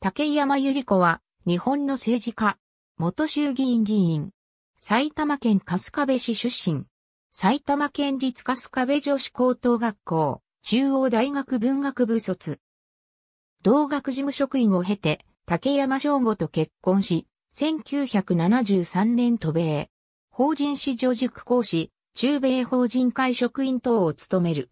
竹山百合子は、日本の政治家、元衆議院議員、埼玉県春日部市出身、埼玉県立春日部女子高等学校、中央大学文学部卒。同学事務職員を経て、竹山翔吾と結婚し、1973年渡米、法人史上塾講師、中米法人会職員等を務める。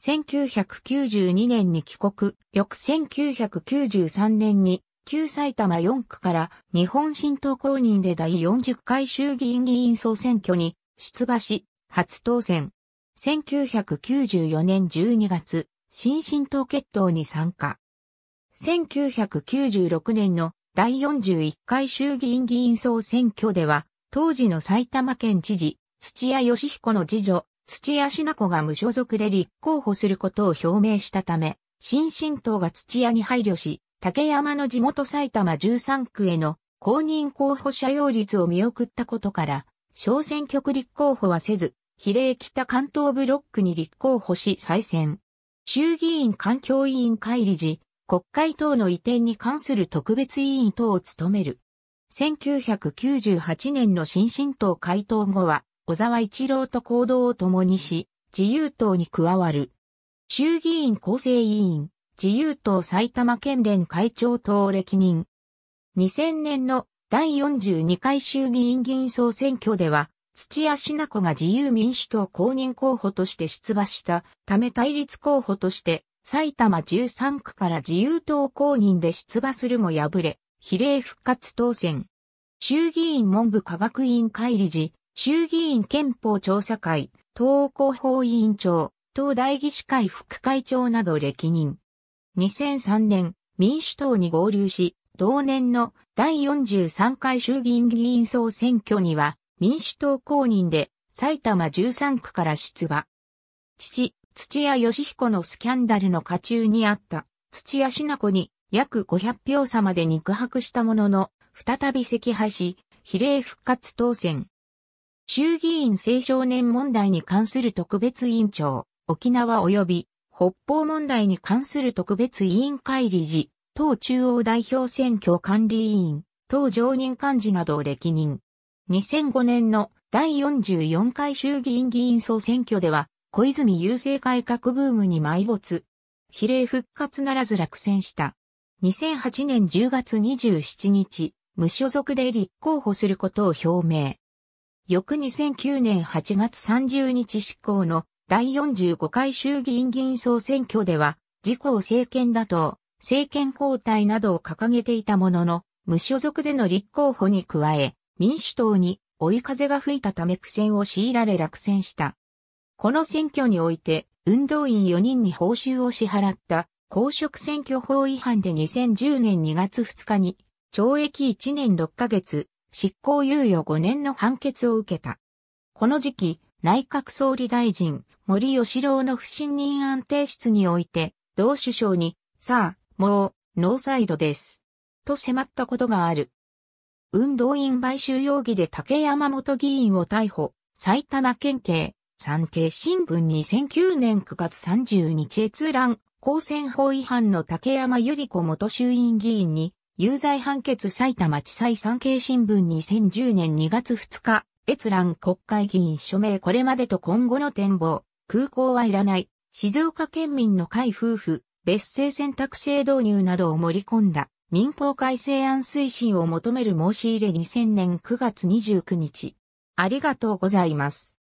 1992年に帰国、翌1993年に旧埼玉4区から日本新党公認で第40回衆議院議員総選挙に出馬し、初当選。1994年12月、新新党決闘に参加。1996年の第41回衆議院議員総選挙では、当時の埼玉県知事、土屋義彦の次女、土屋品子が無所属で立候補することを表明したため、新進党が土屋に配慮し、竹山の地元埼玉13区への公認候補者擁立を見送ったことから、小選挙区立候補はせず、比例北関東ブロックに立候補し再選。衆議院環境委員会理事、国会等の移転に関する特別委員等を務める。1998年の新進党回答後は、小沢一郎と行動を共にし、自由党に加わる。衆議院構成委員、自由党埼玉県連会長等歴任。2000年の第42回衆議院議員総選挙では、土屋品子が自由民主党公認候補として出馬したため対立候補として埼玉13区から自由党公認で出馬するも敗れ、比例復活当選。衆議院文部科学委員会理事、衆議院憲法調査会、東欧広報委員長、党代議士会副会長など歴任。2003年、民主党に合流し、同年の第43回衆議院議員総選挙には、民主党公認で埼玉13区から出馬。父、土屋義彦のスキャンダルの下中にあった土屋品子に約500票差まで肉薄したものの、再び赤敗し、比例復活当選。衆議院青少年問題に関する特別委員長、沖縄及び北方問題に関する特別委員会理事、党中央代表選挙管理委員、党常任幹事などを歴任。2005年の第44回衆議院議員総選挙では、小泉郵政改革ブームに埋没。比例復活ならず落選した。2008年10月27日、無所属で立候補することを表明。翌2009年8月30日執行の第45回衆議院議員総選挙では、自公政権打倒、政権交代などを掲げていたものの、無所属での立候補に加え、民主党に追い風が吹いたため苦戦を強いられ落選した。この選挙において、運動員4人に報酬を支払った公職選挙法違反で2010年2月2日に懲役1年6ヶ月、執行猶予5年の判決を受けた。この時期、内閣総理大臣、森吉郎の不信任案提出において、同首相に、さあ、もう、ノーサイドです。と迫ったことがある。運動員買収容疑で竹山元議員を逮捕、埼玉県警、産経新聞2009年9月30日閲覧、公選法違反の竹山由里子元衆院議員に、有罪判決埼玉地裁産経新聞2010年2月2日、閲覧国会議員署名これまでと今後の展望、空港はいらない、静岡県民の会夫婦、別姓選択制導入などを盛り込んだ民法改正案推進を求める申し入れ2000年9月29日。ありがとうございます。